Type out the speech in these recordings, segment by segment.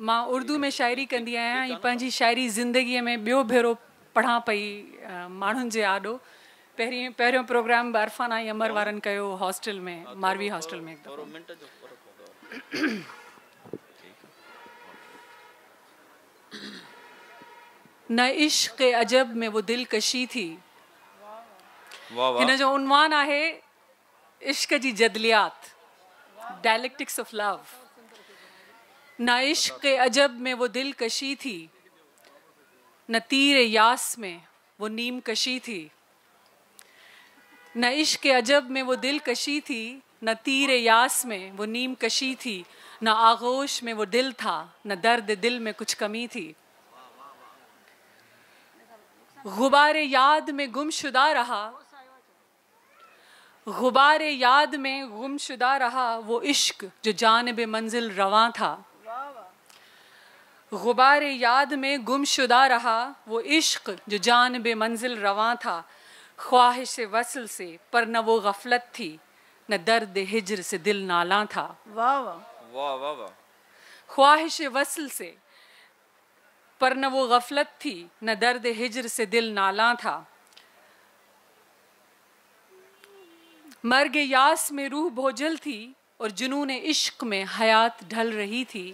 मां उर्दू में शायरी कंदी आहियां ऐं पंहिंजी शायरी जिंदगी में ॿियो भेरो पढ़ा पई माण्हुनि जे आॾो पहिरीं पहिरियों प्रोग्राम बारफाना अमर वारनि कयो हॉस्टल में मारवी हॉस्टल में न इश्क़ अजब में वो दिल कशी थी हिन जो उनवान आहे इश्क़ जी जदलियात डायलेक्टिक्स ऑफ लव ना इश्क अजब में वो दिल कशी थी न तीर यास में वो नीम कशी थी न इश्क अजब में वो दिल कशी थी न तीर यास में वो नीम कशी थी न आगोश में वो दिल था न दर्द दिल में कुछ कमी थी गुबार याद में गुमशुदा रहा गुबार याद में गुमशुदा रहा वो इश्क जो जानब मंजिल रवा था गुबार याद में गुमशुदा रहा वो इश्क जो जान बे मंजिल रवा था ख्वाहिश वसल से पर न वो गफलत थी न दर्द हिजर से दिल नाला था वाह वाह वाह वाह ख्वाहिश वसल से पर न वो गफलत थी न दर्द हिजर से दिल नाला था मर्ग यास में रूह भोजल थी और जुनून इश्क में हयात ढल रही थी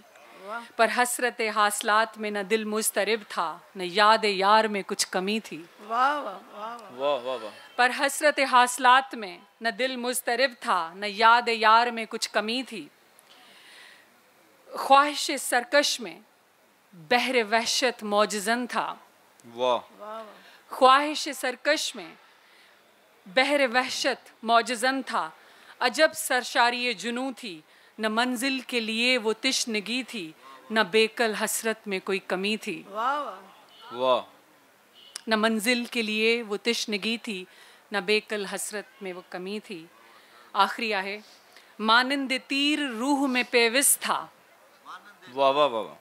पर हसरत हासलात में न दिल मुस्तरब था न याद यार में कुछ कमी थी पर हसरत हासलात में न दिल मुस्तरब था न याद यार में कुछ कमी थी ख्वाहिश सरकश में बहरे वहशत मौजन था ख्वाहिश सरकश में बहर वहशत मौजन था अजब सरशारी जुनू थी न मंजिल के लिए वो तिश्नगी थी न बेकल हसरत में कोई कमी थी वाह न मंजिल के लिए वो तिश्नगी थी न बेकल हसरत में वो कमी थी आखिरी आहे मानंद तीर रूह में पेविस था वाह वाह वाह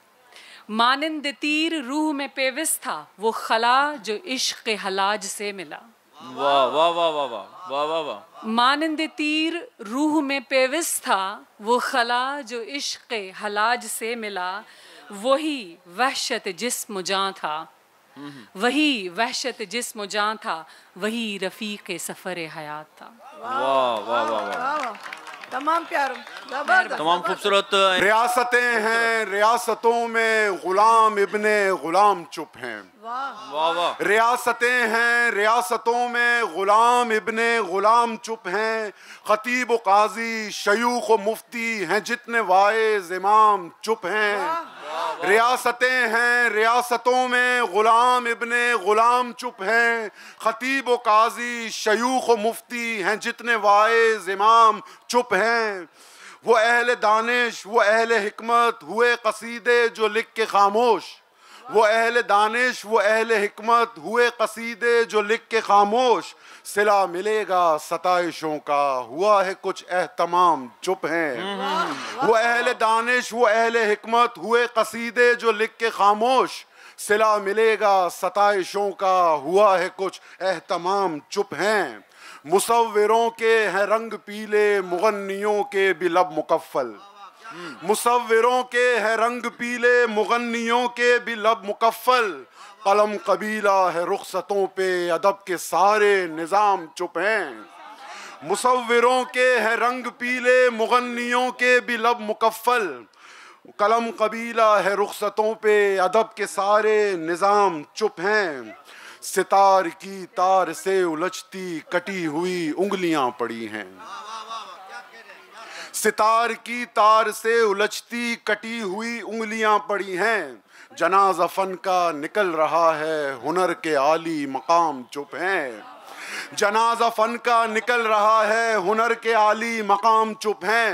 मानंद तीर रूह में पेविस था वो खला जो इश्क हलाज से मिला मानंद तीर रूह में पेविस था वो खला जो इश्क हलाज से मिला वही वहशत जिसम जहाँ था वही वहशत जिसम जहाँ था वही रफ़ीक सफ़र हयात था वाह वाह वाह वाह तमाम प्यारों तमाम खूबसूरत रियासतें हैं रियासतों में गुलाम इबने गुलाम चुप हैं वाह वाह रियासतें हैं रियासतों में गुलाम इबने गुलाम चुप हैं खतीब काजी शयूख मुफ्ती हैं जितने वाइज इमाम चुप हैं रियासतें हैं रियासतों में ग़ुलाम इबन ग़ुलाम चुप हैं ख़तीब व काजी शयूख व मुफ्ती हैं जितने वाइज इमाम चुप हैं वो अहल दानिश वो अहल हमत हुए कसीदे जो लिख के खामोश वो अहल दानिश वो अहल हमत हुए कसीदे जो लिख के खामोश सिला मिलेगा सताइशों का हुआ है कुछ एहतमाम चुप हैं वो अहल दानिश वो अहल हमत हुए कसीदे जो लिख के खामोश सिला मिलेगा सताइशों का हुआ है कुछ एहतमाम चुप हैं मुसवरों के हैं रंग पीले मुगनियों के भी लब मुकफ़ल मुसवरों के है रंग पीले मुगनियों के भी लब मुकफ़ल कलम कबीला है रुखसतों पे अदब के सारे निज़ाम चुप हैं मुसवरों के है रंग पीले मुगनियों के भी लब मुकफ़ल कलम कबीला है रुखसतों पे अदब के सारे निज़ाम चुप हैं सितार की तार से उलझती कटी हुई उंगलियां पड़ी हैं सितार की तार से उलझती कटी हुई उंगलियां पड़ी हैं जनाजा फन का निकल रहा है हुनर के आली मकाम चुप हैं जनाजा फन का निकल रहा है हुनर के आली मकाम चुप हैं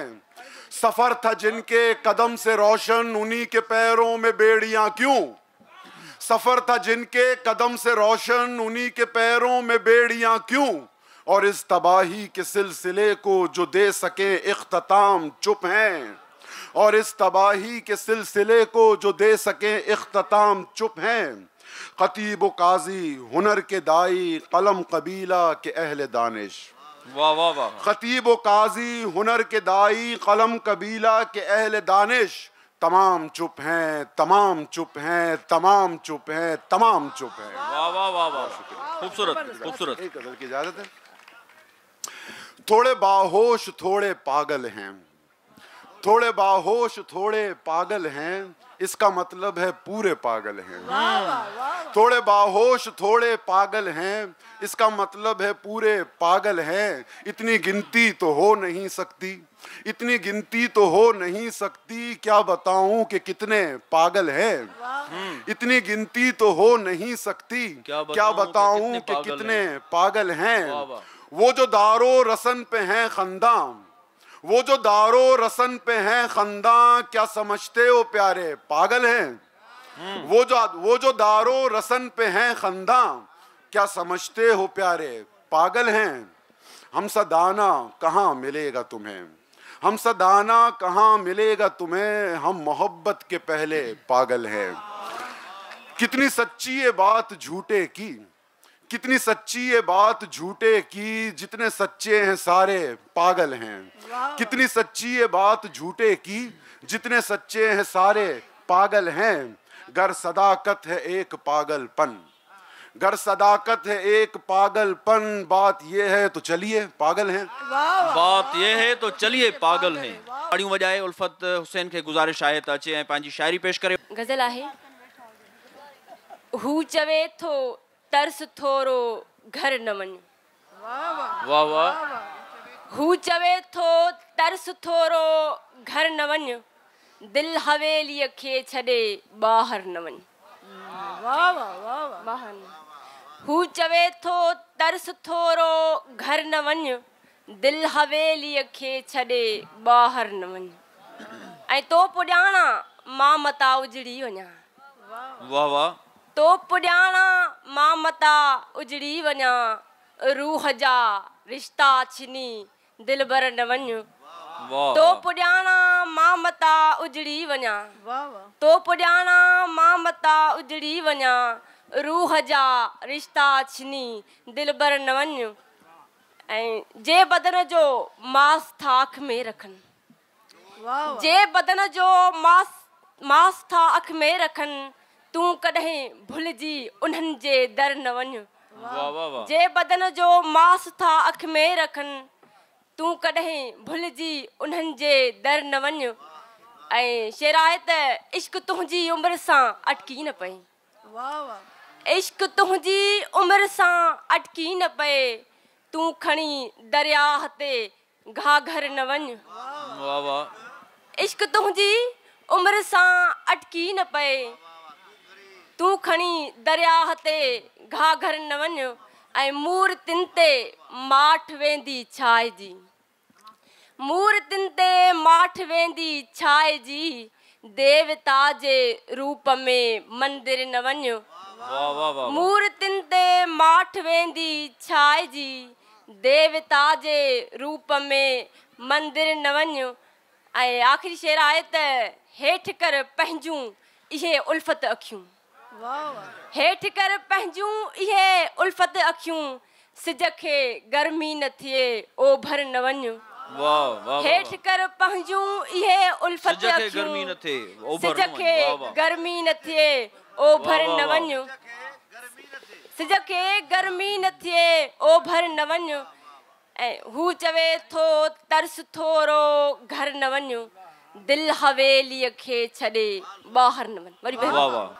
सफर था जिनके कदम से रोशन उन्हीं के पैरों में बेड़ियां क्यों सफर था जिनके कदम से रोशन उन्हीं के पैरों में बेड़ियां क्यों और इस तबाही के सिलसिले को जो दे सके अख्ताम चुप हैं और इस तबाही के सिलसिले को जो दे सके अख्ताम चुप हैं खतीब काजी हुनर के दाई कलम कबीला के अहल दानिश वाह वाह वाह खतीब काजी हुनर के दाई कलम कबीला के अहल दानिश तमाम चुप हैं तमाम चुप हैं तमाम चुप हैं तमाम चुप हैं वाह वाह वाह वाह खूबसूरत खूबसूरत एक गजल की इजाजत है थोड़े बाहोश थोड़े पागल हैं थोड़े बाहोश थोड़े पागल हैं इसका मतलब है पूरे पागल हैं थोड़े बाहोश थोड़े पागल हैं इसका मतलब है पूरे पागल हैं इतनी गिनती तो हो नहीं सकती इतनी गिनती तो हो नहीं सकती क्या बताऊं कि कितने पागल हैं इतनी गिनती तो हो नहीं सकती क्या बताऊं कि कितने पागल हैं वो जो दारो रसन पे हैं खंदा वो जो दारो रसन पे हैं खंदा क्या समझते हो प्यारे पागल हैं वो जो वो जो दारो रसन पे हैं खंदा क्या समझते हो प्यारे पागल हैं हम सदाना कहाँ मिलेगा तुम्हें हम सदाना कहाँ मिलेगा तुम्हें हम मोहब्बत के पहले पागल हैं कितनी सच्ची ये बात झूठे की कितनी सच्ची ये बात झूठे की जितने सच्चे हैं सारे पागल हैं कितनी सच्ची ये बात झूठे की जितने सच्चे हैं सारे पागल हैं गर सदाकत है एक पागलपन गर सदाकत है एक पागलपन बात ये है तो चलिए पागल हैं बात ये है तो चलिए पागल हैं ताड़ियूं वॼाए उल्फत हुसैन के गुज़ारिश आहे त तो अचे ऐं पंहिंजी शाइरी पेश करें गज़ल आहे हु चवे थो તર્સ થોરો ઘર નમન વાહ વાહ હું ચવે થો તર્સ થોરો ઘર નવન દિલ હવેલીય ખે છડે બહાર નવન વાહ વાહ વાહ બહાર હું ચવે થો તર્સ થોરો ઘર નવન दिल हवेलीअ खे छॾे ॿाहिरि न वञ ऐं तो पुॼाणा मां मता उजड़ी वञा तो पुॼाणा मता उजड़ी वन्या रूह जा रिश्ता छिनी दिल भर न वन्यो तो पुड्याना मा मता उजड़ी वन्या तो पुड्याना मा मता उजड़ी वन्या रूह जा रिश्ता छिनी दिल भर न वन्यो जे बदन जो मास थाख में रखन जे बदन जो मास मास था अख में रखन तूं कॾहिं भुलजी उन्हनि शेरायत इश्क तुंहिंजी उमिरि सां अटकी न पई इश्क तुंहिंजी अटकी न पए तूं घाघर न वञ इश्क तुंहिंजी उमिरि सां अटकी न पए तू खणी दरियाह ते घाघर न वञो ऐं देवता ते माठ वेंदी देवता जे रूप में मंदिर न वञो ऐं आख़िरी शेर आहे त हेठि कर पंहिंजूं इहे उल्फत हेठ कर पहजू ये उल्फत अखियों सिज के गर्मी न थिए ओ भर न वन हेठ कर पहजू ये उल्फत अखियों सिज के गर्मी न थिए ओ भर न वन सिज के गर्मी न थिए ओ भर न वन हु चवे थो तरस थोरो घर न वन दिल हवेली के छड़े बाहर न वन वाह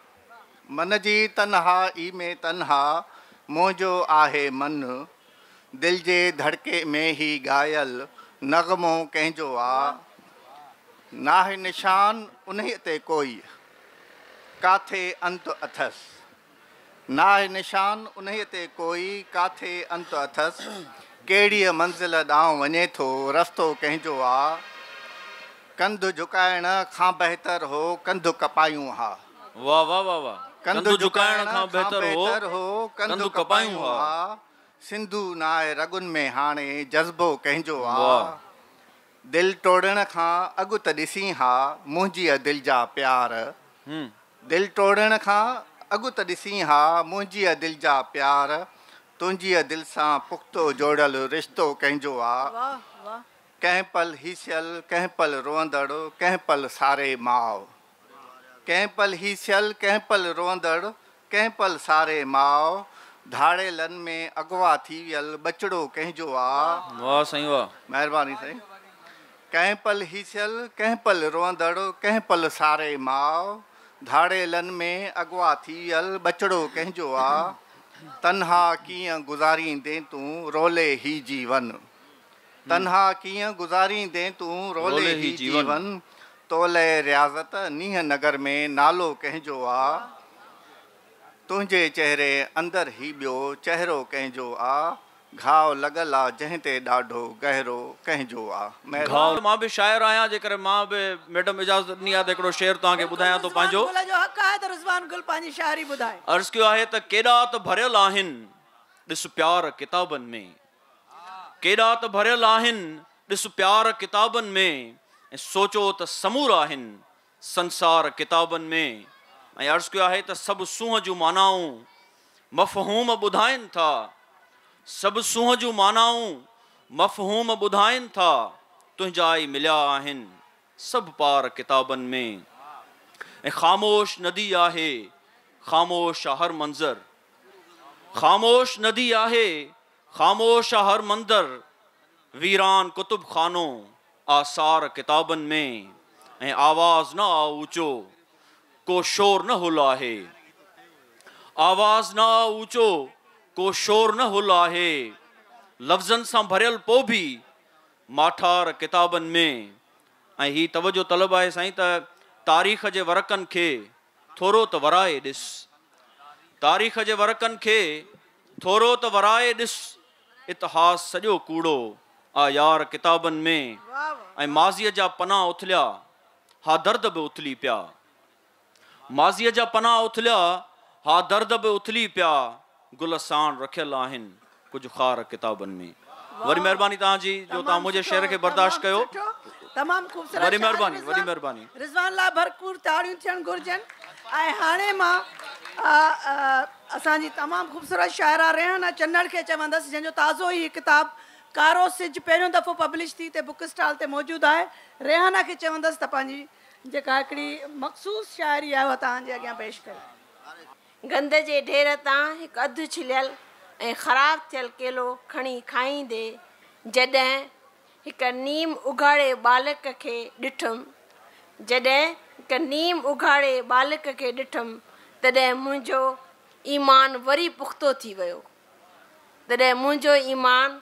मन जी तनहा ई में तनहा मुंहिंजो आहे मन दिल जे धड़के में ही ॻायल नगमो कंहिंजो आहे नाहे निशान उन ते कोई काथे अंत अथस नाहे निशान उन ते कोई किथे अंत अथसि कहिड़ीअ मंज़िल ॾांहुं वञे तो रस्तो कंहिंजो आहे कंधु झुकाइण खां बहितर हो कंध कपायूं हा वाह वाह वाह वाह जज़्बो दिलि टोड़ण खां अॻु त ॾिसी हा मुंहिंजी दिलि जा प्यार दिलि टोड़ण खां अॻु त ॾिसी हा मुंहिंजी दिलि जा प्यार तुंहिंजीअ दिलि सां पुख़्तो जोड़ियलु रिश्तो कंहिंजो आहे कंहिं पल हिसियल कंहिं पल रोअंदड़ कंहिं पल सारे माउ कंहिं पल ही सियल कंहिं पल रोअंदड़ कंहिं पल सारे माउ धाड़ेलनि में अगवा थी वियल बचड़ो कंहिंजो आ वाह सही वाह मेहरबानी सही कंहिं पल ही सियल कंहिं पल रोअंदड़ कंहिं पल सारे माउ धाड़ेलनि में अगवा थी वियल बचड़ो कंहिंजो आ तन्हा किया गुजारी दे तू रोले ही जीवन हम्म। तन्हा किया गुजारी दे तू रोले ही जीवन, जीवन तोले रियाज़त नीह नगर में नालो कंहिंजो आ तुझे चेहरे अंदर ई ॿियो चहिरो कंहिंजो आहे घाव लॻल आहे जंहिं ते ॾाढो गहिरो कंहिंजो आहे मां बि शाइरु आहियां मां बि मैडम इजाज़त ॾिनी आहे त शेर तव्हांखे ॿुधायां थो पंहिंजो अर्ज़ु कयो आहे त केॾा प्यार किताबनि में केॾा त भरियल प्यार किताबनि में ऐं सोचो त समूर आहिनि संसार किताबनि में ऐं अर्ज़ु कयो आहे त सभु सूंहं जूं मानाऊं मफ़हूम ॿुधाइनि था सभु सूंहं जूं मानाऊं मफ़हूम ॿुधाइनि था तुंहिंजा ई मिलिया आहिनि सभु पार किताबनि में ऐं ख़ामोश नदी आहे ख़ामोश हर मंज़र ख़ामोश नदी आहे ख़ामोश हर मंदर वीरान कुतुब खानो आसार किताबन में आवाज़ न आ को शोर न हुल आहे आवाज़ न आ ऊचो को शोर न हुल आहे लफ़्ज़नि सां भरियल पोइ बि माठार किताबनि में ऐं हीअ तवजो तलब आहे साईं त तारीख़ के वरकन के थोरो तो वराए ॾिस तारीख़ के वरकन के थोरो तो वराए ॾिस इतिहास सजो कूड़ो आ यार किताबन में ए माजी जा पना उथल्या हा दर्द बे उथली पिया माजी जा पना उथल्या हा दर्द बे उथली पिया गुलसान रखल आहिन कुछ खार किताबन में वरी मेहरबानी مجھے जी जो ता मुझे शेर के बर्दाश्त कयो तमाम खूबसूरत वरी मेहरबानी वरी मेहरबानी रिजवान ला भरपूर ताड़ियां थन गुरजन आ हाणे मा असि तमाम खूबसूरत शायरा रेहन चन्नड़ के चवंदस जिनों ताज़ो ही किताब कारो सिज पहिरियों दफ़ो पब्लिश थी ते बुक स्टॉल ते मौजूदु आहे रेहाना खे चवंदसि त पंहिंजी जेका हिकिड़ी मखसूस शाइरी आहे उहा तव्हांजे अॻियां पेश करे गंद जे ढेर तां हिकु अधु छिलियल ऐं ख़राबु थियलु केलो खणी खाईंदे जॾहिं नीम उघाड़े बालक खे ॾिठुमि जॾहिं हिकु नीम उघाड़े बालक खे ॾिठुमि तॾहिं मुंहिंजो ईमान वरी पुख़्तो थी वियो तॾहिं मुंहिंजो ईमान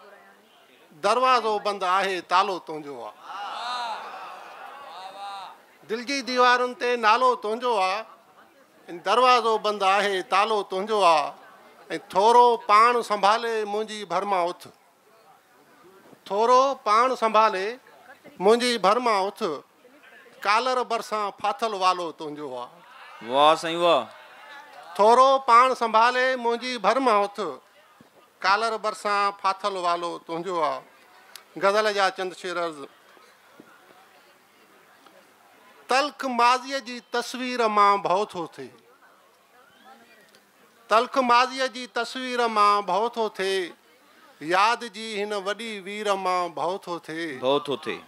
दरवाज़ो बंदि आहे तालो तुंहिंजो आहे दिलि जी दीवारुनि ते नालो तुंहिंजो आहे दरवाज़ो बंदि आहे तालो तुंहिंजो आहे ऐं थोरो पाण संभाले मुंहिंजी भरमा उथ थोरो पाण संभाले मुंहिंजी भरमा उथ कालर भरिसां फाथल वालो तुंहिंजो आहे थोरो पाण संभाले मुंहिंजी भरमा उथ कालर भरिसां फाथल वालो तुंहिंजो आहे गज़ल जा चंद शेर तल्ख माज़ीअ जी तस्वीर मां भउ थो थिए तल्ख माज़ीअ जी तस्वीर मां भउ थो थिए यादि जी हिन वॾी वीर मां भउ थो थिए भउ थो थिए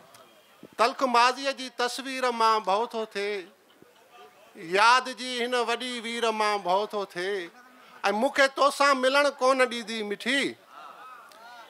तल्ख माज़ीअ जी तस्वीर मां भउ थो थिए यादि जी हिन वॾी वीर मां भउ थो थिए ऐं मूंखे तोसां मिलणु कोन ॾींदी मिठी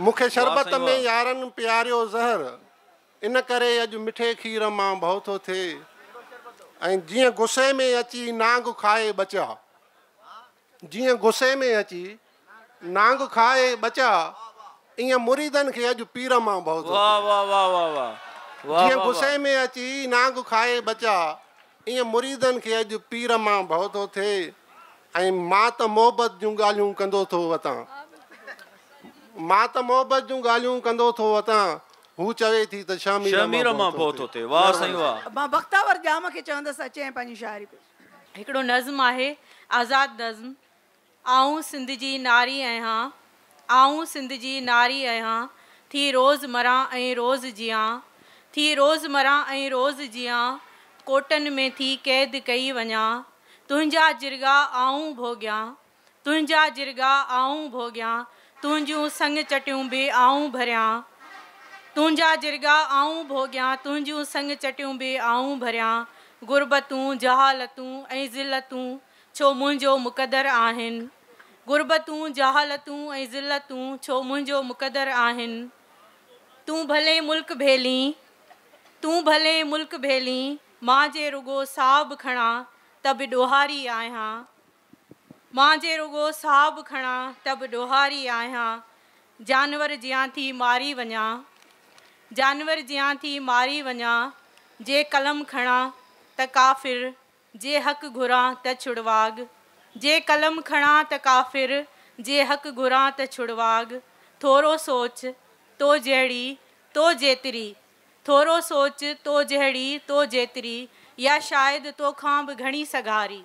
मूंखे शरबत में यारनि प्यारियो ज़हर इन करे अॼु मिठे खीर मां भउ थो थिए ऐं जीअं गुसे में अची नांग खाए ॿचा जीअं गुसे में अची नांग खाए ॿचा ईअं मुरीदनि खे भउ जीअं गुसे में अची नांग खाए ॿचा ईअं मुरीदनि खे अॼु पीर मां भउ थो थिए ऐं मां त मोहबत जूं ॻाल्हियूं कंदो थो वतां हिकिड़ो नज़्म आहे आज़ाद नज़्म जी नारी आहियां जी नारी आहियां थी रोज़ मरां ऐं रोज़ जीआं थी रोज़ मरां ऐं रोज़ जीआं कोटनि में थी क़ैद कई वञा तुंहिंजा आऊं भोगियां तुंहिंजा आऊं भोगियां तुझियूं संग चटियूं भी आऊं भरियां तुझा जिरगा आऊं भोगियां तुंहिंजूं संग चटियूं भी आऊं भर गुरबतूं जहालतूं ज़िलतूं छो मुंहिंजो मुक़दर आहिनि गुरबतूं जहालतूं ज़िलतूं छो मुंहिंजो मुक़दर तू तूं भले मुल्क भेली तू भले मुल्क भेली माँ जे रुगो साहब खणा तब डोहारी आया मां जे रुॻो साहु खणा त बि ॾोहारी आहियां जानवर जिया थी मारी वञा जानवर जिया थी मारी वञा जे कलम खणा त काफ़िर जे हक़ घुरां त छुड़वाग जे कलम खणा त काफ़िर जे हक़ घुरां त छुड़वाग थोरो सोच तो जहिड़ी तो जेतिरी थोरो सोच तो जहिड़ी तो जेतिरी या शायदि तोखां बि घणी सघारी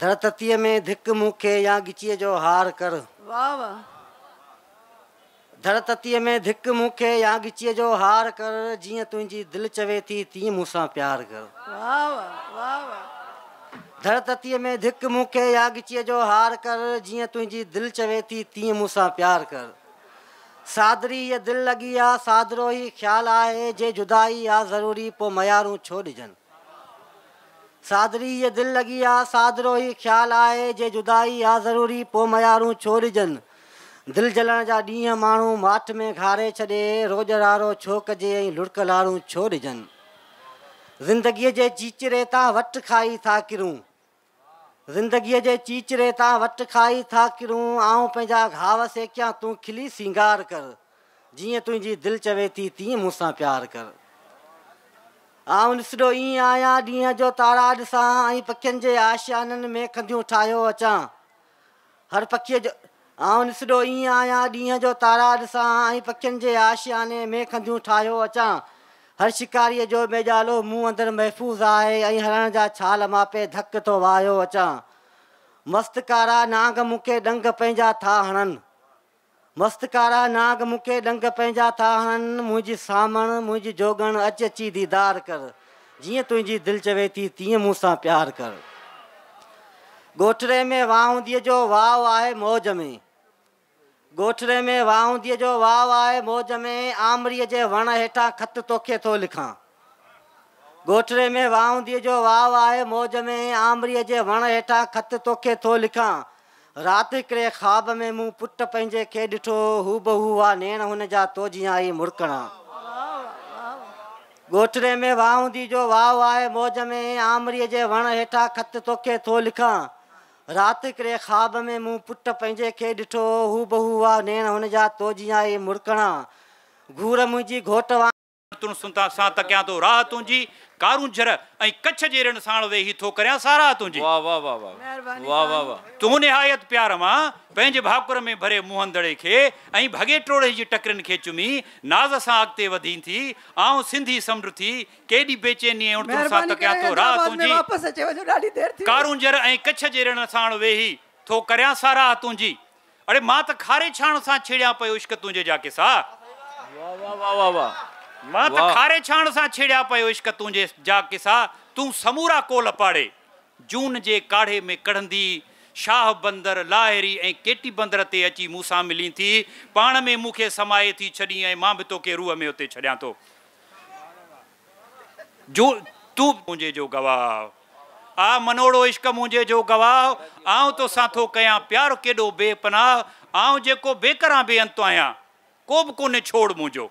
धरततीय में धिक मुखे या गिचिए जो हार कर वाह वाह में धिक मुखे या गिचिए जो हार कर जिए तुझी दिल चवे थी तीं मूसा प्यार कर वाह वाह में धिक मुखे या गिचिए जो हार कर जिए तुझी दिल चवे थी तीं मूसा प्यार कर सादरी ये दिल लगी आ सादरो ही ख्याल आए जे जुदाई आ ज़रूरी पो मयारूं छो ॾिजनि सादिरी ईअ दिलि लॻी आहे सादरो ई ख़्यालु आहे जे जुदा ई आहे ज़रूरी पोइ मयारूं छो ॾिजनि दिलि जलण जा ॾींहं माण्हू माठ में घारे छॾे रोज रारो छो कजे ऐं लुड़क लाड़ूं छो ॾिजनि ज़िंदगीअ जे चीचिरे तां वटि खाई था किरूं ज़िंदगीअ जे चीचिरे तां वटि खाई था किरूं आऊं पंहिंजा घाव सेकियां तूं खिली सींगार कर जीअं तुंहिंजी दिलि चवे थी तीअं मूंसां प्यारु कर आउं ॾिसंदो ई आहियां ॾींहं जो तारा ॾिसां ऐं पखियुनि जे आशियाननि में थंदियूं ठाहियो अचां हर पखीअ जो आउं ॾिसो ई आहियां ॾींहं जो तारा ॾिसां ऐं पखियुनि जे आशियाने में खंदियूं ठाहियो अचां हर शिकारीअ जो मेजालो मूं अंदरि महफ़ूज़ आहे ऐं हरण जा छाल मापे धक थो वाहियो अचां मस्तकारा नांग मूंखे ॾंग पंहिंजा था हणनि मस्त कारा नाग मुके डंग पैंजा था हन मुंहिंजी सामण मुंहिंजी जोगण अच अची दीदार कर जी तुझी दिल चवे थी तीं मूसा प्यार कर गोठरे में वाहूंदीअ जो वाव आए मौज में गोठरे में वाहूंदीअ जो वाव आए मौज में आमरी जे वण हेठा ख़त तोखे तो लिखा गोठरे में वाहूंदीअ जो वाव आए मौज में आमरी जे वण हेठा ख़त तोखे तो लिखा राति हिकिड़े ख्वाब में मूं पुट पंहिंजे खे ॾिठो हू बहू आहे नेण हुन जा तो जीअं आई मुड़कणा में वाहूंदी जो वाह आहे मौज में आमरीअ जे वण हेठां खत तोखे थो लिखां राति हिकिड़े ख्वाब में मूं पुट पंहिंजे खे ॾिठो हू बहू आ नेण हुन जा तो जीअं आई मुड़कणा घूर मुंहिंजी घोट सां त कयां थो राह तुंहिंजी कारूं जर ऐं कच्छ जे रण साण वे ही थो करिया सारा तूं जी वाह वाह वाह वाह महिरबानी वाह वाह वाह तू ने आयत प्यार मां पंहिंजे भाकुर में भरे मुहंदड़े खे ऐं भगे टोड़े जी टकरन खे चुमी नाज़ सां अॻिते वधी थी ऐं सिंधी समुंड थी केॾी बेचैनी ऐं तूं सां तकिया तो रा तूं जी वापस अचे ऐं कच्छ जे रण साण वे थो करिया सारा तूं जी मां त खारे छाण सां इश्क तुंहिंजे जाके वाह वाह वाह वाह वाह मां त खारे छाण सां छेड़िया पियो इश्क तुंहिंजे जा किसा तूं समूरा कोल पाड़े जून जे काढ़े में कढंदी शाह बंदर लाहिरी ऐं केटी बंदर ते अची मूंसां मिली थी पाण में मूंखे समाए थी छॾी ऐं मां बि तोखे रूह में उते छॾियां थो गवाह आ मनोड़ो इश्क मुंहिंजे जो गवाह आउं तोसां थो कयां प्यारु केॾो बेपनाह आउं जेको बेकरां बेअंतो आहियां को बि कोन्हे छोड़ मुंहिंजो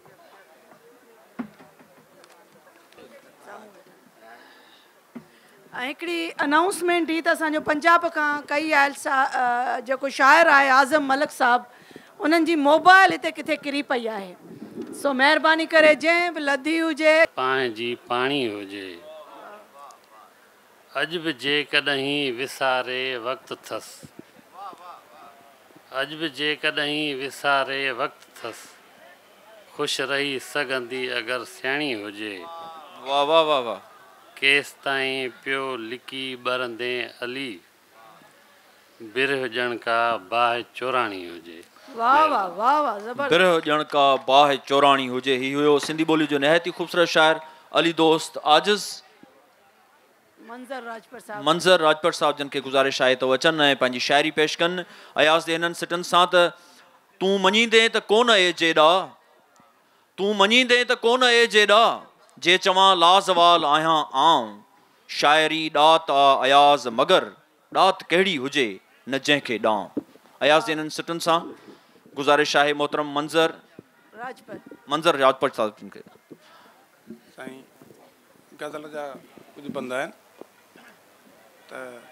हिकिड़ी अनाउंसमेंट ई त असांजो पंजाब खां कई आहे जेको शाइर आहे आज़म मलिक साहिबु उन्हनि जी मोबाइल हिते किथे किरी पई आहे सो महिरबानी करे जंहिं बि लधी हुजे पंहिंजी पाणी हुजे अॼु बि जेकॾहिं विसारे वक़्तु अथसि अॼु बि जेकॾहिं विसारे वक़्तु अथसि ख़ुशि रही सघंदी अगरि सियाणी हुजे वाह वाह वाह वाह केसिताईं पियो लिकी ॿरंदे अली बिरह ॼण का बाहि चोराणी हुजे वाह वाह वाह वाह बिरह ॼण चोराणी हुजे ही हुयो सिंधी ॿोली जो नहायत ई ख़ूबसूरत शाइर अली दोस्त आजिज़ मंज़र राजपर साहब जन खे गुज़ारिश आहे त उहे अचनि ऐं पंहिंजी पेश कनि अयाज़ जे हिननि सिटनि सां त तूं मञींदे त कोन ए जेॾा तूं मञींदे त कोन ए जेॾा जे चवां लाज़वाल आहियां आऊं शाइरी ॾात अयाज़ मगर ॾात कहिड़ी हुजे न जंहिंखे ॾांहुं अयाज़ हिन सिटुनि सां गुज़ारिश आहे मोहतरम मंज़र मंज़र साहिब साईं ग़ज़ल जा कुझु बंदा आहिनि त